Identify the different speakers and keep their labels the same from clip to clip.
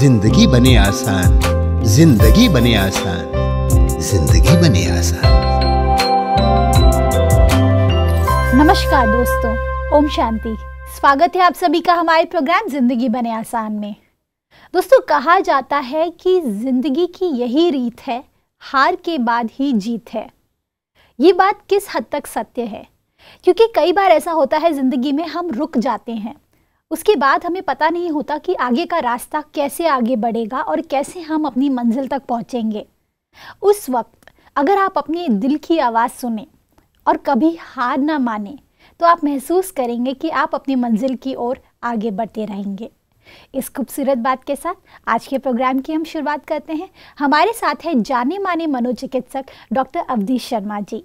Speaker 1: जिंदगी बने आसान जिंदगी बने आसान जिंदगी बने आसान
Speaker 2: नमस्कार दोस्तों ओम शांति स्वागत है आप सभी का हमारे प्रोग्राम जिंदगी बने आसान में दोस्तों कहा जाता है कि जिंदगी की यही रीत है हार के बाद ही जीत है ये बात किस हद तक सत्य है क्योंकि कई बार ऐसा होता है ज़िंदगी में हम रुक जाते हैं उसके बाद हमें पता नहीं होता कि आगे का रास्ता कैसे आगे बढ़ेगा और कैसे हम अपनी मंजिल तक पहुँचेंगे उस वक्त अगर आप अपने दिल की आवाज़ सुने और कभी हार ना माने तो आप महसूस करेंगे कि आप अपनी मंजिल की ओर आगे बढ़ते रहेंगे इस खूबसूरत बात के साथ आज के प्रोग्राम की हम शुरुआत करते हैं हमारे साथ है जाने माने मनोचिकित्सक डॉक्टर अवधीश शर्मा जी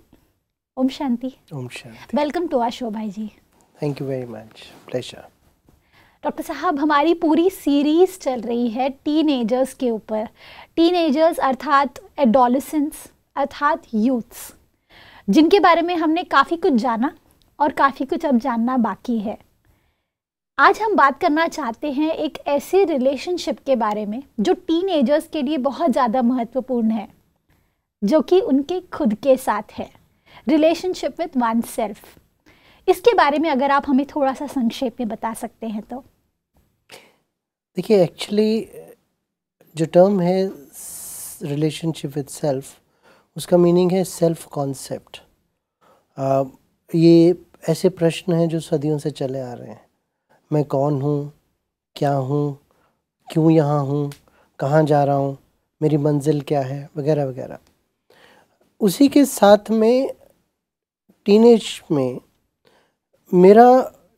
Speaker 2: ओम शांति ओम शांति वेलकम टू आर शो भाई जी
Speaker 1: thank you very much pleasure
Speaker 2: doctor साहब हमारी पूरी सीरीज़ चल रही है टीन के ऊपर एजर्स अर्थात एडोलिसंस अर्थात यूथ्स जिनके बारे में हमने काफ़ी कुछ जाना और काफ़ी कुछ अब जानना बाकी है आज हम बात करना चाहते हैं एक ऐसे रिलेशनशिप के बारे में जो टीन के लिए बहुत ज़्यादा महत्वपूर्ण है जो कि उनके खुद के साथ है रिलेशनशिप विथ वन सेल्फ़ इसके बारे में अगर आप हमें थोड़ा सा संक्षेप में बता सकते हैं तो
Speaker 1: देखिए एक्चुअली जो टर्म है रिलेशनशिप विद सेल्फ उसका मीनिंग है सेल्फ कॉन्सेप्ट ये ऐसे प्रश्न हैं जो सदियों से चले आ रहे हैं मैं कौन हूँ क्या हूँ क्यों यहाँ हूँ कहाँ जा रहा हूँ मेरी मंजिल क्या है वगैरह वगैरह उसी के साथ में टीनेज में मेरा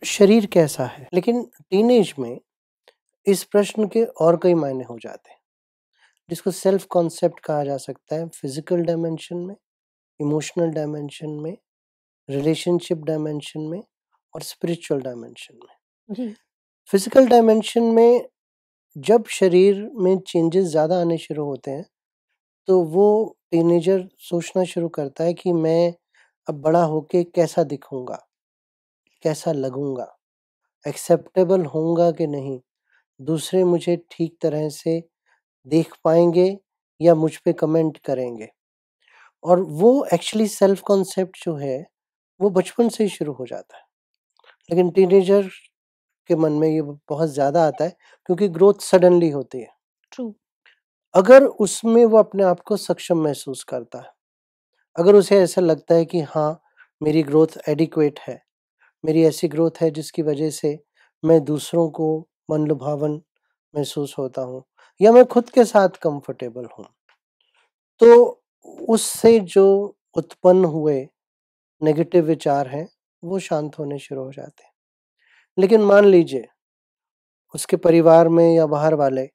Speaker 1: शरीर कैसा है लेकिन टीनेज में इस प्रश्न के और कई मायने हो जाते हैं जिसको सेल्फ कॉन्सेप्ट कहा जा सकता है फिजिकल डायमेंशन में इमोशनल डायमेंशन में रिलेशनशिप डायमेंशन में और स्पिरिचुअल डायमेंशन में फिजिकल डायमेंशन में जब शरीर में चेंजेस ज़्यादा आने शुरू होते हैं तो वो टीनेजर सोचना शुरू करता है कि मैं अब बड़ा होके कैसा दिखूंगा कैसा लगूंगा एक्सेप्टेबल होऊंगा कि नहीं दूसरे मुझे ठीक तरह से देख पाएंगे या मुझ पे कमेंट करेंगे और वो एक्चुअली सेल्फ कॉन्सेप्ट जो है वो बचपन से ही शुरू हो जाता है लेकिन टीनेजर के मन में ये बहुत ज़्यादा आता है क्योंकि ग्रोथ सडनली होती है ट्रू अगर उसमें वो अपने आप को सक्षम महसूस करता है अगर उसे ऐसा लगता है कि हाँ मेरी ग्रोथ एडिक्वेट है मेरी ऐसी ग्रोथ है जिसकी वजह से मैं दूसरों को मन लुभावन महसूस होता हूँ या मैं खुद के साथ कंफर्टेबल हूँ तो उससे जो उत्पन्न हुए नेगेटिव विचार हैं वो शांत होने शुरू हो जाते हैं लेकिन मान लीजिए उसके परिवार में या बाहर वाले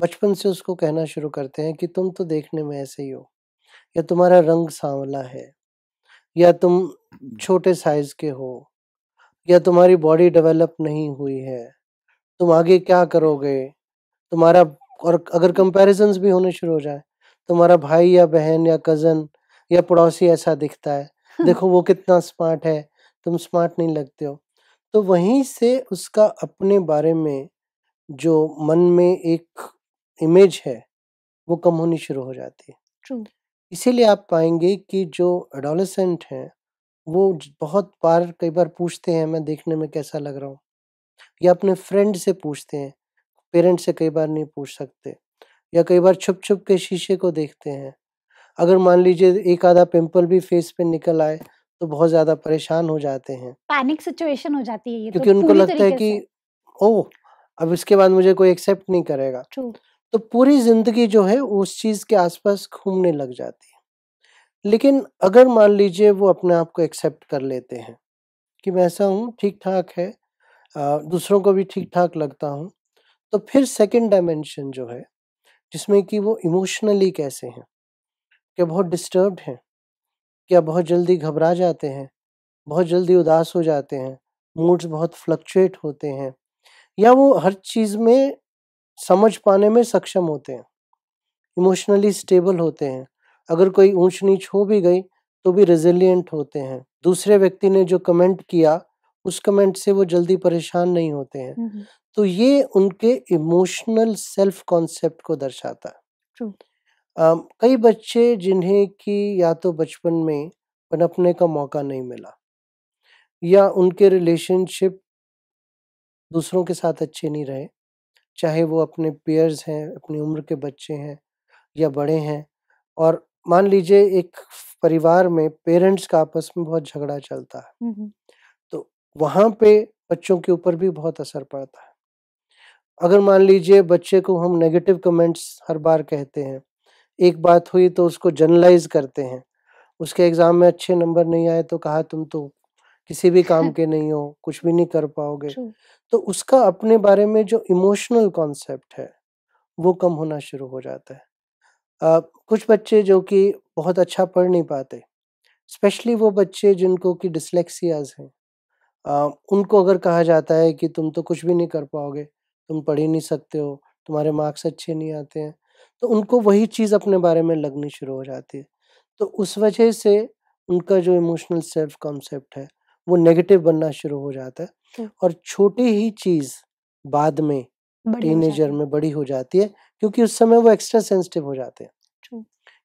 Speaker 1: बचपन से उसको कहना शुरू करते हैं कि तुम तो देखने में ऐसे ही हो या तुम्हारा रंग सांवला है या तुम छोटे साइज के हो या तुम्हारी बॉडी डेवलप नहीं हुई है तुम आगे क्या करोगे तुम्हारा और अगर कंपेरिजन भी होने शुरू हो जाए तुम्हारा भाई या बहन या कज़न या पड़ोसी ऐसा दिखता है हम्म। देखो वो कितना स्मार्ट है तुम स्मार्ट नहीं लगते हो तो वहीं से उसका अपने बारे में जो मन में एक इमेज है वो कम होनी शुरू हो जाती है इसीलिए आप पाएंगे कि जो एडोलसेंट हैं वो बहुत बार कई बार पूछते हैं मैं देखने में कैसा लग रहा हूँ? या अपने फ्रेंड से पूछते हैं, पेरेंट्स से कई बार नहीं पूछ सकते या कई बार छुप-छुप के शीशे को देखते हैं। अगर मान लीजिए एक आधा पिंपल भी फेस पे निकल आए तो बहुत ज़्यादा परेशान हो जाते हैं।
Speaker 2: पैनिक सिचुएशन हो जाती है ये तो क्योंकि उनको लगता है कि
Speaker 1: ओ अब इसके बाद मुझे कोई एक्सेप्ट नहीं करेगा। तो पूरी ज़िंदगी जो है उस चीज़ के आस-पास घूमने लग जाती है। लेकिन अगर मान लीजिए वो अपने आप को एक्सेप्ट कर लेते हैं कि मैं ऐसा हूँ ठीक ठाक है दूसरों को भी ठीक ठाक लगता हूँ तो फिर सेकंड डायमेंशन जो है जिसमें कि वो इमोशनली कैसे हैं क्या बहुत डिस्टर्ब हैं क्या बहुत जल्दी घबरा जाते हैं बहुत जल्दी उदास हो जाते हैं मूड्स बहुत फ्लक्चुएट होते हैं या वो हर चीज़ में समझ पाने में सक्षम होते हैं इमोशनली स्टेबल होते हैं अगर कोई ऊंच नीच हो भी गई तो भी रेजिलियंट होते हैं दूसरे व्यक्ति ने जो कमेंट किया उस कमेंट से वो जल्दी परेशान नहीं होते हैं तो ये उनके इमोशनल सेल्फ कॉन्सेप्ट को दर्शाता है कई बच्चे जिन्हें कि या तो बचपन में पनपने का मौका नहीं मिला या उनके रिलेशनशिप दूसरों के साथ अच्छे नहीं रहे चाहे वो अपने पेयर्स हैं अपनी उम्र के बच्चे हैं या बड़े हैं और मान लीजिए एक परिवार में पेरेंट्स का आपस में बहुत झगड़ा चलता है तो वहां पे बच्चों के ऊपर भी बहुत असर पड़ता है अगर मान लीजिए बच्चे को हम नेगेटिव कमेंट्स हर बार कहते हैं एक बात हुई तो उसको जनरलाइज करते हैं उसके एग्ज़ाम में अच्छे नंबर नहीं आए तो कहा तुम तो किसी भी काम के नहीं हो कुछ भी नहीं कर पाओगे तो उसका अपने बारे में जो इमोशनल कॉन्सेप्ट है वो कम होना शुरू हो जाता है कुछ बच्चे जो कि बहुत अच्छा पढ़ नहीं पाते स्पेशली वो बच्चे जिनको कि डिसलेक्सियाज हैं उनको अगर कहा जाता है कि तुम तो कुछ भी नहीं कर पाओगे तुम पढ़ ही नहीं सकते हो तुम्हारे मार्क्स अच्छे नहीं आते हैं तो उनको वही चीज़ अपने बारे में लगनी शुरू हो जाती है तो उस वजह से उनका जो इमोशनल सेल्फ कॉन्सेप्ट है वो नेगेटिव बनना शुरू हो जाता है और छोटी ही चीज़ बाद में टीनेजर में बड़ी हो जाती है क्योंकि उस समय वो एक्स्ट्रा सेंसिटिव हो जाते हैं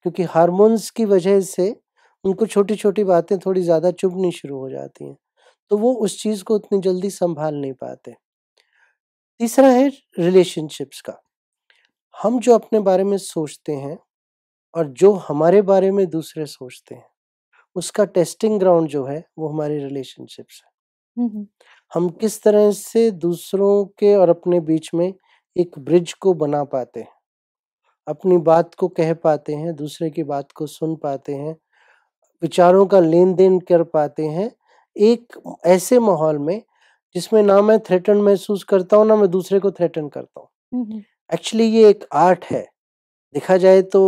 Speaker 1: क्योंकि हार्मोन्स की वजह से उनको छोटी छोटी बातें थोड़ी ज़्यादा चुभनी शुरू हो जाती हैं तो वो उस चीज़ को उतनी जल्दी संभाल नहीं पाते तीसरा है रिलेशनशिप्स का हम जो अपने बारे में सोचते हैं और जो हमारे बारे में दूसरे सोचते हैं उसका टेस्टिंग ग्राउंड जो है वो हमारे रिलेशनशिप्स
Speaker 2: है
Speaker 1: हम किस तरह से दूसरों के और अपने बीच में एक ब्रिज को बना पाते हैं अपनी बात को कह पाते हैं दूसरे की बात को सुन पाते हैं विचारों का लेन देन कर पाते हैं एक ऐसे माहौल में जिसमें ना मैं थ्रेटन महसूस करता हूँ ना मैं दूसरे को थ्रेटन करता हूँ एक्चुअली ये एक आर्ट है देखा जाए तो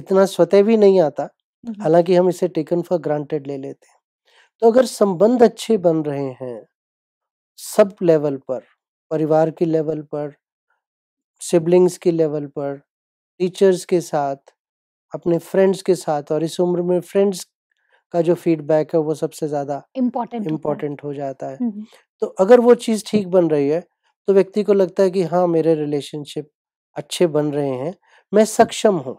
Speaker 1: इतना स्वतः भी नहीं आता हालांकि हम इसे टेकन फॉर ग्रांटेड ले लेते हैं तो अगर संबंध अच्छे बन रहे हैं सब लेवल पर परिवार के लेवल पर सिबलिंग्स के लेवल पर टीचर्स के साथ अपने फ्रेंड्स के साथ और इस उम्र में फ्रेंड्स का जो फीडबैक है वो सबसे ज़्यादा इम्पोर्टेंट इम्पोर्टेंट हो जाता है तो अगर वो चीज़ ठीक बन रही है तो व्यक्ति को लगता है कि हाँ मेरे रिलेशनशिप अच्छे बन रहे हैं मैं सक्षम हूँ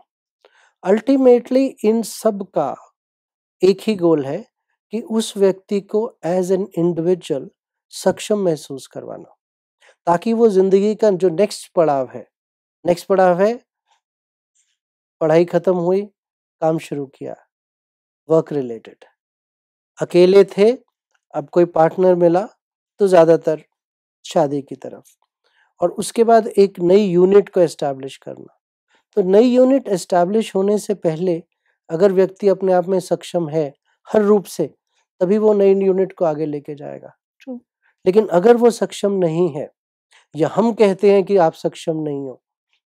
Speaker 1: अल्टीमेटली इन सब का एक ही गोल है कि उस व्यक्ति को एज एन इंडिविजुअल सक्षम महसूस करवाना ताकि वो जिंदगी का जो नेक्स्ट पड़ाव है नेक्स्ट पड़ाव है पढ़ाई खत्म हुई काम शुरू किया वर्क रिलेटेड अकेले थे अब कोई पार्टनर मिला तो ज़्यादातर शादी की तरफ और उसके बाद एक नई यूनिट को एस्टैब्लिश करना तो नई यूनिट एस्टैब्लिश होने से पहले अगर व्यक्ति अपने आप में सक्षम है हर रूप से तभी वो नई यूनिट को आगे लेके जाएगा लेकिन अगर वो सक्षम नहीं है या हम कहते हैं कि आप सक्षम नहीं हो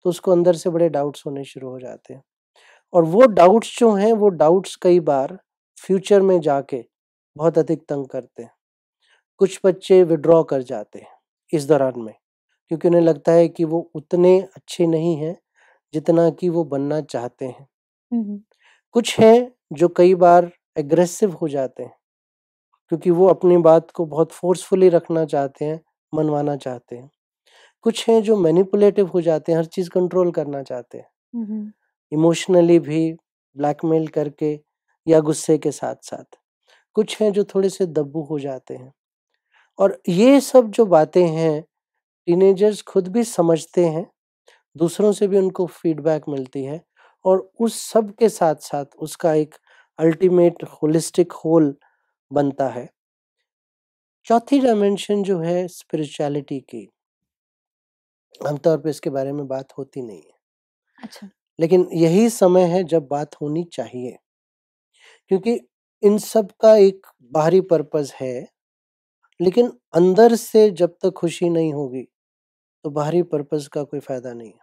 Speaker 1: तो उसको अंदर से बड़े डाउट्स होने शुरू हो जाते हैं और वो डाउट्स जो हैं वो डाउट्स कई बार फ्यूचर में जाके बहुत अधिक तंग करते हैं कुछ बच्चे विड्रॉ कर जाते हैं इस दौरान में क्योंकि उन्हें लगता है कि वो उतने अच्छे नहीं हैं जितना कि वो बनना चाहते
Speaker 2: हैं
Speaker 1: कुछ हैं जो कई बार एग्रेसिव हो जाते हैं क्योंकि वो अपनी बात को बहुत फोर्सफुली रखना चाहते हैं मनवाना चाहते हैं कुछ हैं जो मैनिपुलेटिव हो जाते हैं हर चीज़ कंट्रोल करना चाहते हैं इमोशनली भी ब्लैकमेल करके या गुस्से के साथ साथ कुछ हैं जो थोड़े से दब्बू हो जाते हैं और ये सब जो बातें हैं टीनेजर्स खुद भी समझते हैं दूसरों से भी उनको फीडबैक मिलती है और उस सब के साथ साथ उसका एक अल्टीमेट होलिस्टिक होल whole बनता है चौथी डायमेंशन जो है स्पिरिचुअलिटी की आमतौर पर इसके बारे में बात होती नहीं है अच्छा लेकिन यही समय है जब बात होनी चाहिए क्योंकि इन सब का एक बाहरी पर्पज है लेकिन अंदर से जब तक खुशी नहीं होगी तो बाहरी पर्पज का कोई फायदा नहीं है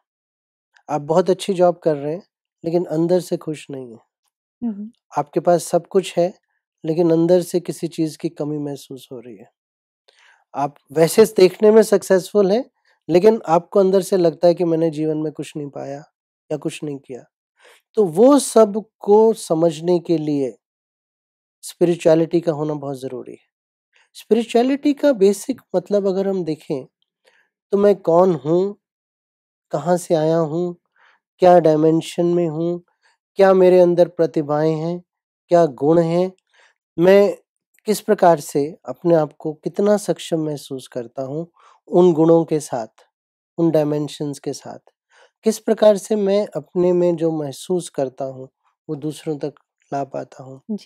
Speaker 1: आप बहुत अच्छी जॉब कर रहे हैं लेकिन अंदर से खुश नहीं
Speaker 2: है
Speaker 1: आपके पास सब कुछ है लेकिन अंदर से किसी चीज़ की कमी महसूस हो रही है आप वैसे देखने में सक्सेसफुल हैं लेकिन आपको अंदर से लगता है कि मैंने जीवन में कुछ नहीं पाया या कुछ नहीं किया तो वो सब को समझने के लिए स्पिरिचुअलिटी का होना बहुत ज़रूरी है स्पिरिचुअलिटी का बेसिक मतलब अगर हम देखें तो मैं कौन हूँ कहाँ से आया हूँ क्या डायमेंशन में हूँ क्या मेरे अंदर प्रतिभाएं हैं क्या गुण हैं मैं किस प्रकार से अपने आप को कितना सक्षम महसूस करता हूँ उन गुणों के साथ उन डायमेंशंस के साथ किस प्रकार से मैं अपने में जो महसूस करता हूँ वो दूसरों तक ला पाता हूँ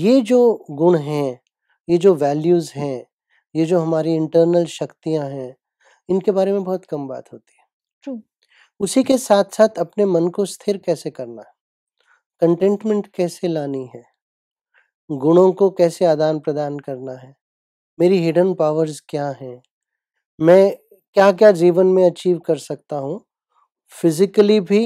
Speaker 1: ये जो गुण हैं ये जो वैल्यूज़ हैं ये जो हमारी इंटरनल शक्तियाँ हैं इनके बारे में बहुत कम बात होती है उसी के साथ साथ अपने मन को स्थिर कैसे करना है कंटेंटमेंट कैसे लानी है गुणों को कैसे आदान प्रदान करना है मेरी हिडन पावर्स क्या हैं मैं क्या क्या जीवन में अचीव कर सकता हूँ फिजिकली भी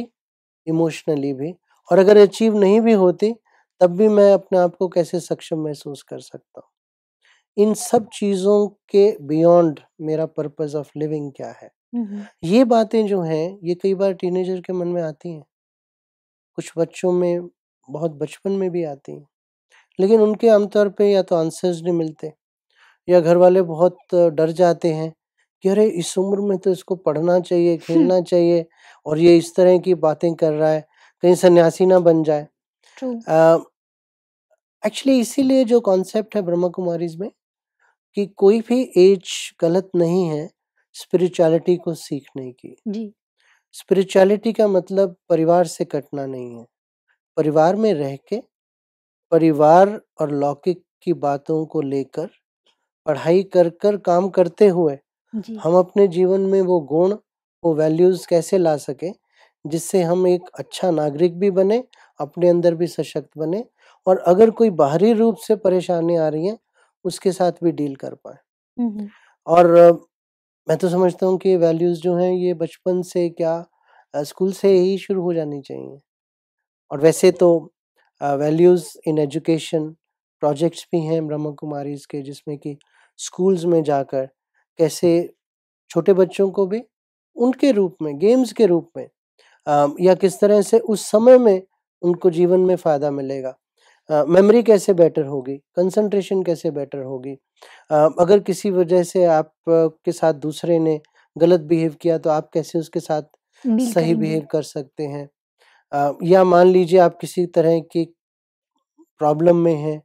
Speaker 1: इमोशनली भी और अगर अचीव नहीं भी होती तब भी मैं अपने आप को कैसे सक्षम महसूस कर सकता हूँ इन सब चीज़ों के बियॉन्ड मेरा पर्पस ऑफ लिविंग क्या है ये बातें जो हैं ये कई बार टीनेजर के मन में आती हैं कुछ बच्चों में बहुत बचपन में भी आती हैं लेकिन उनके आमतौर पे या तो आंसर्स नहीं मिलते या घर वाले बहुत डर जाते हैं कि अरे इस उम्र में तो इसको पढ़ना चाहिए खेलना चाहिए और ये इस तरह की बातें कर रहा है कहीं सन्यासी ना बन जाए एक्चुअली uh, इसीलिए जो कॉन्सेप्ट है ब्रह्मा कुमारीज में कि कोई भी एज गलत नहीं है स्पिरिचुअलिटी को सीखने की स्पिरिचुअलिटी का मतलब परिवार से कटना नहीं है परिवार में रह के परिवार और लौकिक की बातों को लेकर पढ़ाई कर कर काम करते हुए जी हम अपने जीवन में वो गुण वो वैल्यूज कैसे ला सके जिससे हम एक अच्छा नागरिक भी बने अपने अंदर भी सशक्त बने और अगर कोई बाहरी रूप से परेशानी आ रही है उसके साथ भी डील कर पाए और मैं तो समझता हूँ कि वैल्यूज जो हैं ये बचपन से क्या स्कूल से ही शुरू हो जानी चाहिए और वैसे तो वैल्यूज़ इन एजुकेशन प्रोजेक्ट्स भी हैं ब्रह्म कुमारीज के जिसमें कि स्कूल्स में जाकर कैसे छोटे बच्चों को भी उनके रूप में गेम्स के रूप में आ, या किस तरह से उस समय में उनको जीवन में फ़ायदा मिलेगा मेमोरी कैसे बेटर होगी कंसंट्रेशन कैसे बेटर होगी अगर किसी वजह से आप के साथ दूसरे ने गलत बिहेव किया तो आप कैसे उसके साथ सही बिहेव कर सकते हैं या मान लीजिए आप किसी तरह की प्रॉब्लम में हैं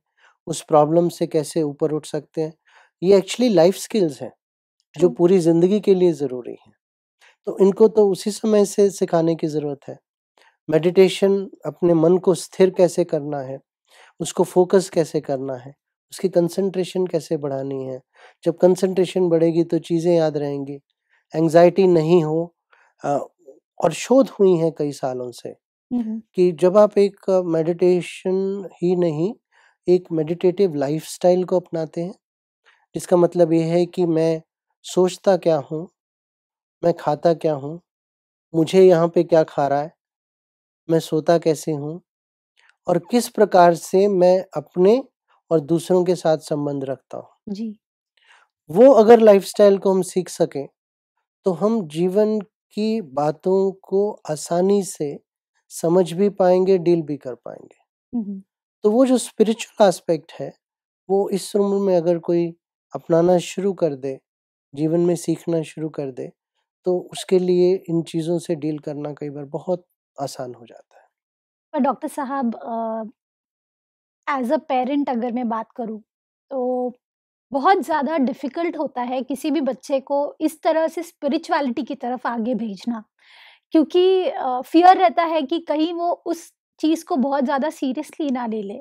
Speaker 1: उस प्रॉब्लम से कैसे ऊपर उठ सकते हैं ये एक्चुअली लाइफ स्किल्स हैं जो पूरी ज़िंदगी के लिए ज़रूरी हैं तो इनको तो उसी समय से सिखाने की ज़रूरत है मेडिटेशन अपने मन को स्थिर कैसे करना है उसको फोकस कैसे करना है उसकी कंसंट्रेशन कैसे बढ़ानी है जब कंसंट्रेशन बढ़ेगी तो चीज़ें याद रहेंगी एंजाइटी नहीं हो और शोध हुई हैं कई सालों से हम्म। कि जब आप एक मेडिटेशन ही नहीं, एक मेडिटेटिव लाइफ़स्टाइल को अपनाते हैं, जिसका मतलब ये है कि मैं सोचता क्या हूँ? मैं खाता क्या हूँ? मुझे यहाँ पे क्या खा रहा है? मैं सोता कैसे हूँ? और किस प्रकार से मैं अपने और दूसरों के साथ संबंध रखता हूँ? वो अगर लाइफ़स्टाइल को हम सीख सकें, तो हम जीवन की बातों को आसानी से समझ भी पाएंगे डील भी कर पाएंगे तो वो जो स्पिरिचुअल एस्पेक्ट है वो इस उम्र में अगर कोई अपनाना शुरू कर दे जीवन में सीखना शुरू कर दे तो उसके लिए इन चीज़ों से डील करना कई बार बहुत आसान हो जाता है
Speaker 2: पर डॉक्टर साहब एज अ पेरेंट अगर मैं बात करूं तो बहुत ज़्यादा डिफ़िकल्ट होता है किसी भी बच्चे को इस तरह से स्पिरिचुअलिटी की तरफ आगे भेजना क्योंकि फियर रहता है कि कहीं वो उस चीज़ को बहुत ज़्यादा सीरियसली ना ले ले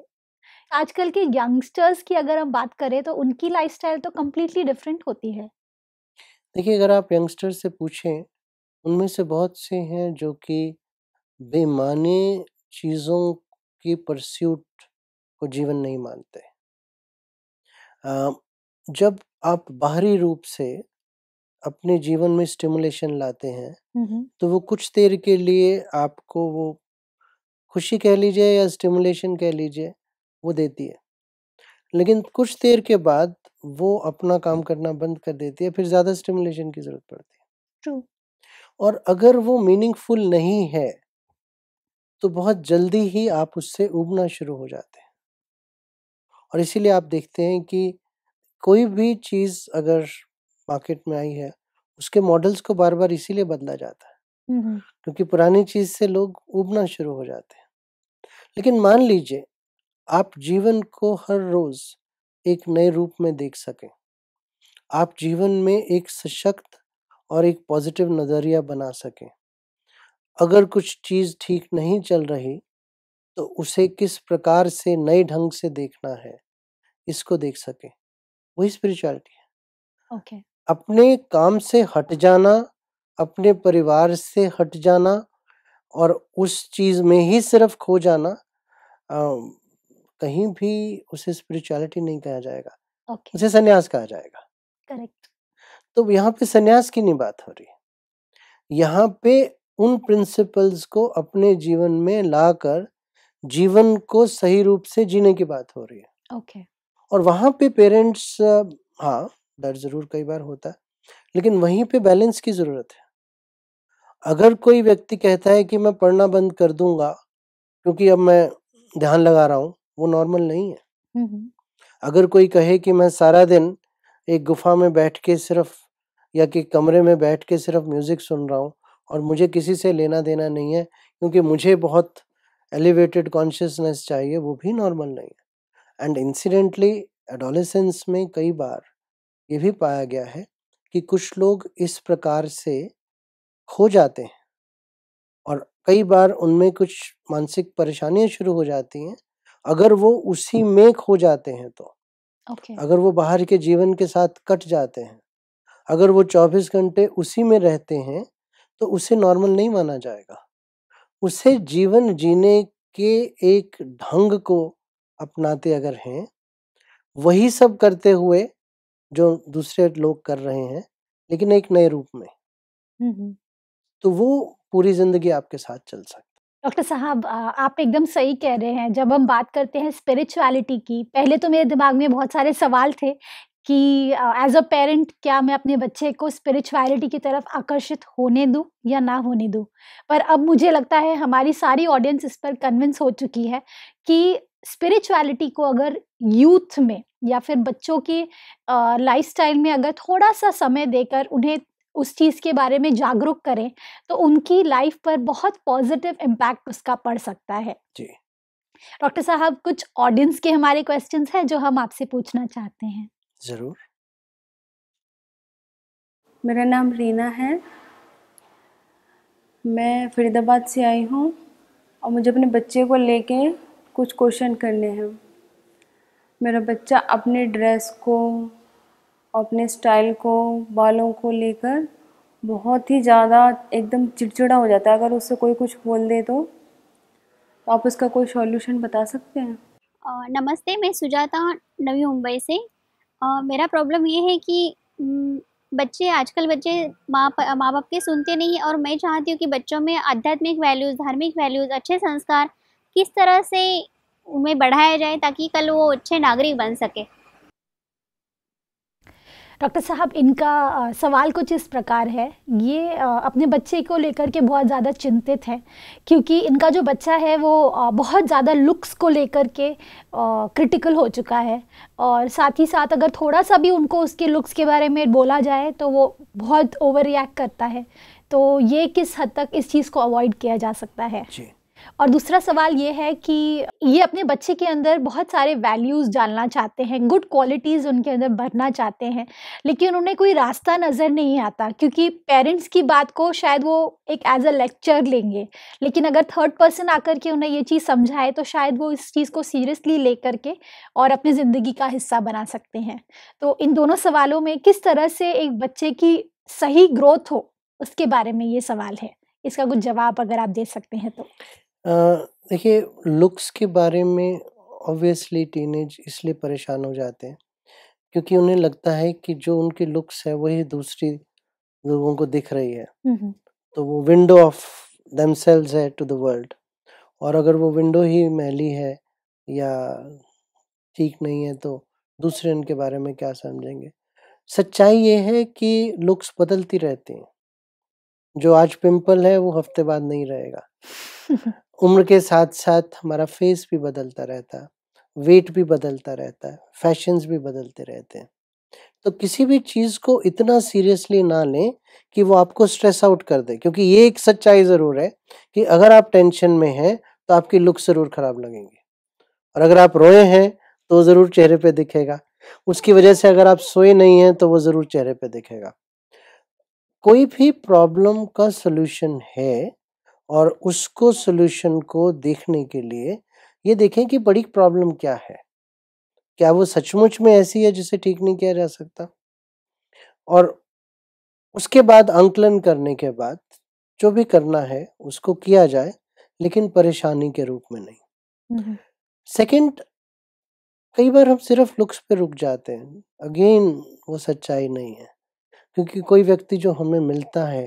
Speaker 2: आजकल के यंगस्टर्स की अगर हम बात करें तो उनकी लाइफस्टाइल तो कम्प्लीटली डिफरेंट होती है
Speaker 1: देखिए अगर आप यंगस्टर से पूछें उनमें से बहुत से हैं जो कि बेमाने चीज़ों की परस्यूट को जीवन नहीं मानते जब आप बाहरी रूप से अपने जीवन में स्टिमुलेशन लाते हैं तो वो कुछ देर के लिए आपको वो खुशी कह लीजिए या स्टिमुलेशन कह लीजिए वो देती है लेकिन कुछ देर के बाद वो अपना काम करना बंद कर देती है फिर ज़्यादा स्टिमुलेशन की ज़रूरत पड़ती है और अगर वो मीनिंगफुल नहीं है तो बहुत जल्दी ही आप उससे उबना शुरू हो जाते हैं और इसीलिए आप देखते हैं कि कोई भी चीज़ अगर मार्केट में आई है उसके मॉडल्स को बार बार इसीलिए बदला जाता है क्योंकि पुरानी चीज से लोग उबना शुरू हो जाते हैं लेकिन मान लीजिए आप जीवन को हर रोज एक नए रूप में देख सकें आप जीवन में एक सशक्त और एक पॉजिटिव नज़रिया बना सकें अगर कुछ चीज़ ठीक नहीं चल रही तो उसे किस प्रकार से नए ढंग से देखना है इसको देख सके वही स्पिरिचुअलिटी है ओके okay. अपने काम से हट जाना अपने परिवार से हट जाना और उस चीज़ में ही सिर्फ खो जाना आ, कहीं भी उसे स्पिरिचुअलिटी नहीं कहा जाएगा okay. उसे सन्यास कहा जाएगा करेक्ट तो यहाँ पे सन्यास की नहीं बात हो रही यहाँ पे उन प्रिंसिपल्स को अपने जीवन में लाकर जीवन को सही रूप से जीने की बात हो रही है ओके okay. और वहां पे पेरेंट्स हाँ डर ज़रूर कई बार होता है लेकिन वहीं पे बैलेंस की ज़रूरत है अगर कोई व्यक्ति कहता है कि मैं पढ़ना बंद कर दूंगा क्योंकि अब मैं ध्यान लगा रहा हूँ वो नॉर्मल नहीं है नहीं। अगर कोई कहे कि मैं सारा दिन एक गुफा में बैठ के सिर्फ या कि कमरे में बैठ के सिर्फ म्यूज़िक सुन रहा हूँ और मुझे किसी से लेना देना नहीं है क्योंकि मुझे बहुत एलिवेटेड कॉन्शियसनेस चाहिए वो भी नॉर्मल नहीं है एंड इंसिडेंटली एडोलेसेंस में कई बार ये भी पाया गया है कि कुछ लोग इस प्रकार से खो जाते हैं और कई बार उनमें कुछ मानसिक परेशानियां शुरू हो जाती हैं अगर वो उसी में खो जाते हैं तो okay. अगर वो बाहर के जीवन के साथ कट जाते हैं अगर वो 24 घंटे उसी में रहते हैं तो उसे नॉर्मल नहीं माना जाएगा उसे जीवन जीने के एक ढंग को अपनाते अगर हैं वही सब करते हुए जो दूसरे लोग कर रहे हैं, लेकिन एक नए रूप में। तो वो पूरी ज़िंदगी आपके
Speaker 2: साथ चल सकती डॉक्टर साहब आप एकदम सही कह रहे हैं। जब हम बात करते हैं स्पिरिचुअलिटी की, पहले तो मेरे दिमाग में बहुत सारे सवाल थे कि एज़ अ पेरेंट क्या मैं अपने बच्चे को स्पिरिचुअलिटी की तरफ आकर्षित होने दूँ या ना होने दूँ? पर अब मुझे लगता है हमारी सारी ऑडियंस इस पर कन्विंस हो चुकी है कि स्पिरिचुअलिटी को अगर यूथ में या फिर बच्चों की लाइफस्टाइल में अगर थोड़ा सा समय देकर उन्हें उस चीज़ के बारे में जागरूक करें तो उनकी लाइफ पर बहुत पॉजिटिव इम्पैक्ट उसका पड़ सकता है डॉक्टर साहब कुछ ऑडियंस के हमारे क्वेश्चंस हैं जो हम आपसे पूछना चाहते हैं ज़रूर मेरा नाम रीना है मैं फरीदाबाद से आई हूँ और मुझे अपने बच्चे को लेके कुछ क्वेश्चन करने हैं मेरा बच्चा अपने ड्रेस को अपने स्टाइल को बालों को लेकर बहुत ही ज़्यादा एकदम चिड़चिड़ा हो जाता है अगर उससे कोई कुछ बोल दे तो, तो आप उसका कोई सॉल्यूशन बता सकते हैं नमस्ते मैं सुजाता नवी मुंबई से आ, मेरा प्रॉब्लम ये है कि बच्चे आजकल बच्चे माँ माँ बाप के सुनते नहीं और मैं चाहती हूँ कि बच्चों में आध्यात्मिक वैल्यूज़ धार्मिक वैल्यूज़ अच्छे संस्कार किस तरह से उन्हें बढ़ाया जाए ताकि कल वो अच्छे नागरिक बन सके डॉक्टर साहब इनका सवाल कुछ इस प्रकार है ये अपने बच्चे को लेकर के बहुत ज़्यादा चिंतित हैं क्योंकि इनका जो बच्चा है वो बहुत ज़्यादा लुक्स को लेकर के क्रिटिकल हो चुका है और साथ ही साथ अगर थोड़ा सा भी उनको उसके लुक्स के बारे में बोला जाए तो वो बहुत ओवर रिएक्ट करता है तो ये किस हद तक इस चीज़ को अवॉइड किया जा सकता है जी और दूसरा सवाल ये है कि ये अपने बच्चे के अंदर बहुत सारे वैल्यूज़ डालना चाहते हैं गुड क्वालिटीज़ उनके अंदर भरना चाहते हैं लेकिन उन्हें कोई रास्ता नज़र नहीं आता क्योंकि पेरेंट्स की बात को शायद वो एक एज अ लेक्चर लेंगे लेकिन अगर थर्ड पर्सन आकर के उन्हें ये चीज़ समझाए तो शायद वो इस चीज़ को सीरियसली ले करके और अपनी ज़िंदगी का हिस्सा बना सकते हैं तो इन दोनों सवालों में किस तरह से एक बच्चे की सही ग्रोथ हो उसके बारे में ये सवाल है इसका कुछ जवाब अगर आप दे सकते हैं तो
Speaker 1: देखिए लुक्स के बारे में ऑब्वियसली टीनेज इसलिए परेशान हो जाते हैं क्योंकि उन्हें लगता है कि जो उनके लुक्स है वही दूसरी लोगों को दिख रही है तो वो विंडो ऑफ देमसेल्व्स है टू द वर्ल्ड और अगर वो विंडो ही मैली है या ठीक नहीं है तो दूसरे उनके बारे में क्या समझेंगे सच्चाई ये है कि लुक्स बदलती रहती हैं जो आज पिंपल है वो हफ्ते बाद नहीं रहेगा उम्र के साथ साथ हमारा फेस भी बदलता रहता वेट भी बदलता रहता है फैशंस भी बदलते रहते हैं तो किसी भी चीज़ को इतना सीरियसली ना लें कि वो आपको स्ट्रेस आउट कर दे क्योंकि ये एक सच्चाई ज़रूर है कि अगर आप टेंशन में हैं तो आपकी लुक ज़रूर ख़राब लगेंगे और अगर आप रोए हैं तो ज़रूर चेहरे पे दिखेगा उसकी वजह से अगर आप सोए नहीं हैं तो वो ज़रूर चेहरे पे दिखेगा कोई भी प्रॉब्लम का सोल्यूशन है और उसको सोल्यूशन को देखने के लिए ये देखें कि बड़ी प्रॉब्लम क्या है क्या वो सचमुच में ऐसी है जिसे ठीक नहीं किया जा सकता और उसके बाद अंकलन करने के बाद जो भी करना है उसको किया जाए लेकिन परेशानी के रूप में
Speaker 2: नहीं
Speaker 1: सेकंड कई बार हम सिर्फ लुक्स पे रुक जाते हैं अगेन वो सच्चाई नहीं है क्योंकि कोई व्यक्ति जो हमें मिलता है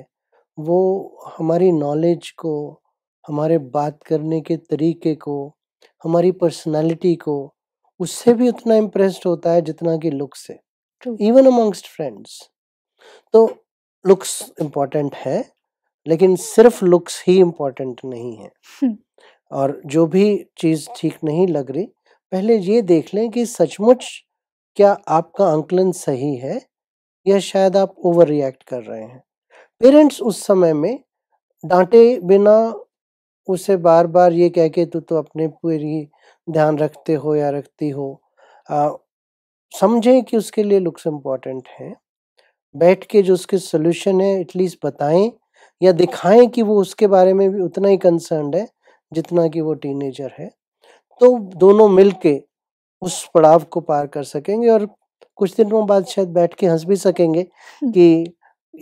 Speaker 1: वो हमारी नॉलेज को, हमारे बात करने के तरीके को, हमारी पर्सनैलिटी को, उससे भी उतना इम्प्रेस्ड होता है जितना कि लुक से। Even amongst friends. तो लुक्स इम्पोर्टेंट है, लेकिन सिर्फ़ लुक्स ही इम्पॉर्टेंट नहीं है। हम्म। और जो भी चीज़ ठीक नहीं लग रही, पहले ये देख लें कि सचमुच क्या आपका आंकलन सही है या शायद आप ओवर रिएक्ट कर रहे हैं। पेरेंट्स उस समय में डांटे बिना उसे बार बार ये कह के तू तो अपने पूरी ध्यान रखते हो या रखती हो समझें कि उसके लिए लुक्स इम्पॉर्टेंट हैं बैठ के जो उसके सोल्यूशन है एटलीस्ट बताएं या दिखाएं कि वो उसके बारे में भी उतना ही कंसर्न है जितना कि वो टीनेजर है तो दोनों मिल के उस पड़ाव को पार कर सकेंगे और कुछ दिनों बाद शायद बैठ के हंस भी सकेंगे कि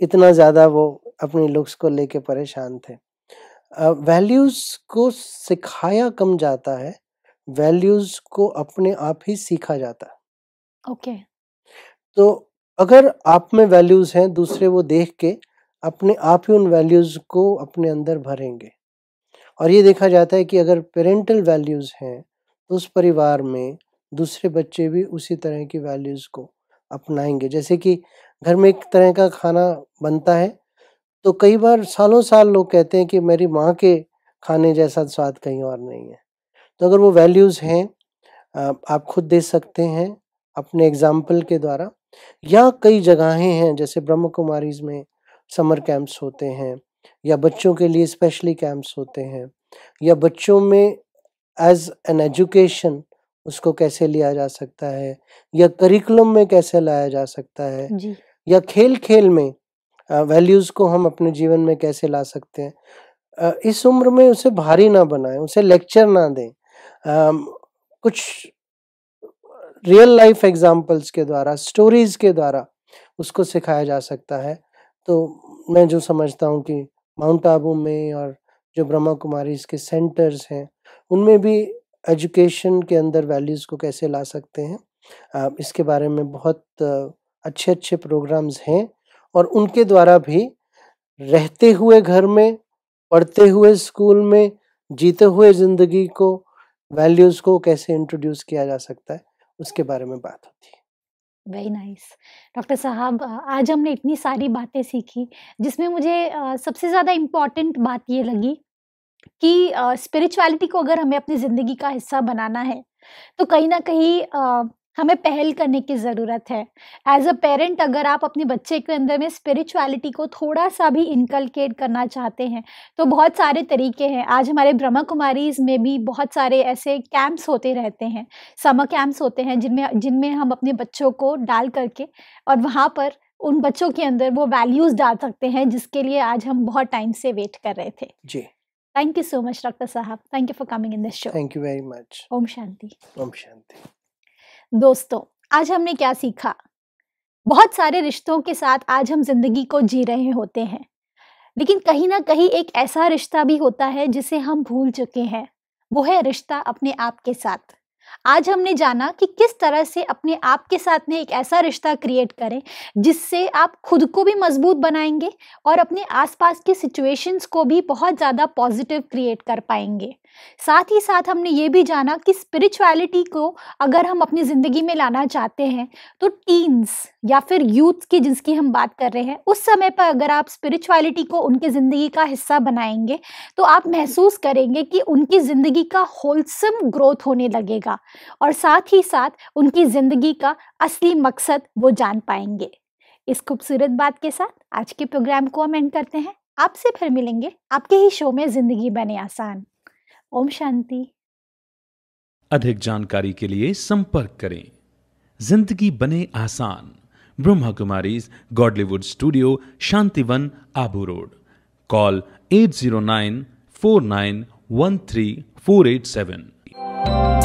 Speaker 1: इतना ज़्यादा वो अपनी लुक्स को लेके परेशान थे वैल्यूज़ को सिखाया कम जाता है वैल्यूज़ को अपने आप ही सीखा जाता
Speaker 2: है ओके okay.
Speaker 1: तो अगर आप में वैल्यूज़ हैं दूसरे वो देख के अपने आप ही उन वैल्यूज़ को अपने अंदर भरेंगे और ये देखा जाता है कि अगर पेरेंटल वैल्यूज़ हैं तो उस परिवार में दूसरे बच्चे भी उसी तरह की वैल्यूज़ को अपनाएंगे जैसे कि घर में एक तरह का खाना बनता है तो कई बार सालों साल लोग कहते हैं कि मेरी माँ के खाने जैसा स्वाद कहीं और नहीं है तो अगर वो वैल्यूज़ हैं आप खुद दे सकते हैं अपने एग्जाम्पल के द्वारा या कई जगहें हैं जैसे ब्रह्म कुमारीज में समर कैंप्स होते हैं या बच्चों के लिए स्पेशली कैंप्स होते हैं या बच्चों में एज एन एजुकेशन उसको कैसे लिया जा सकता है या करिकुलम में कैसे लाया जा सकता है जी। या खेल खेल में वैल्यूज़ को हम अपने जीवन में कैसे ला सकते हैं इस उम्र में उसे भारी ना बनाएं उसे लेक्चर ना दें कुछ रियल लाइफ एग्जाम्पल्स के द्वारा स्टोरीज के द्वारा उसको सिखाया जा सकता है तो मैं जो समझता हूँ कि माउंट आबू में और जो ब्रह्मा कुमारी इसके सेंटर्स हैं उनमें भी एजुकेशन के अंदर वैल्यूज़ को कैसे ला सकते हैं इसके बारे में बहुत अच्छे अच्छे प्रोग्राम्स हैं और उनके द्वारा भी रहते हुए घर में पढ़ते हुए स्कूल में जीते हुए ज़िंदगी को वैल्यूज़ को कैसे इंट्रोड्यूस किया जा सकता है उसके बारे में बात होती है
Speaker 2: वेरी नाइस डॉक्टर साहब आज हमने इतनी सारी बातें सीखी जिसमें मुझे सबसे ज़्यादा इम्पॉर्टेंट बात ये लगी कि स्पिरिचुअलिटी को अगर हमें अपनी ज़िंदगी का हिस्सा बनाना है तो कहीं ना कहीं हमें पहल करने की ज़रूरत है एज अ पेरेंट अगर आप अपने बच्चे के अंदर में स्पिरिचुअलिटी को थोड़ा सा भी इनकलकेट करना चाहते हैं तो बहुत सारे तरीके हैं आज हमारे ब्रह्मा कुमारीज में भी बहुत सारे ऐसे कैंप्स होते रहते हैं समर कैंप्स होते हैं जिनमें जिनमें हम अपने बच्चों को डाल करके और वहाँ पर उन बच्चों के अंदर वो वैल्यूज़ डाल सकते हैं जिसके लिए आज हम बहुत टाइम से वेट कर रहे थे जी thank you so much doctor साहब thank you for coming in this show thank
Speaker 1: you very much ओम शांति ओम शांति
Speaker 2: दोस्तों आज हमने क्या सीखा बहुत सारे रिश्तों के साथ आज हम जिंदगी को जी रहे होते हैं लेकिन कहीं ना कहीं एक ऐसा रिश्ता भी होता है जिसे हम भूल चुके हैं वो है रिश्ता अपने आप के साथ आज हमने जाना कि किस तरह से अपने आप के साथ में एक ऐसा रिश्ता क्रिएट करें जिससे आप खुद को भी मजबूत बनाएंगे और अपने आसपास के सिचुएशंस को भी बहुत ज़्यादा पॉजिटिव क्रिएट कर पाएंगे साथ ही साथ हमने ये भी जाना कि स्पिरिचुअलिटी को अगर हम अपनी ज़िंदगी में लाना चाहते हैं तो टीन्स या फिर यूथ की जिसकी हम बात कर रहे हैं उस समय पर अगर आप स्पिरिचुअलिटी को उनके ज़िंदगी का हिस्सा बनाएंगे तो आप महसूस करेंगे कि उनकी ज़िंदगी का होलसम ग्रोथ होने लगेगा और साथ ही साथ उनकी ज़िंदगी का असली मकसद वो जान पाएंगे इस खूबसूरत बात के साथ आज के प्रोग्राम को हम एंड करते हैं आपसे फिर मिलेंगे आपके ही शो में ज़िंदगी बने आसान ओम शांति अधिक जानकारी के लिए संपर्क
Speaker 1: करें जिंदगी बने आसान Brahma Kumari Godlywood studio Shantivan Abu road call eight zero nine four nine one three four eight seven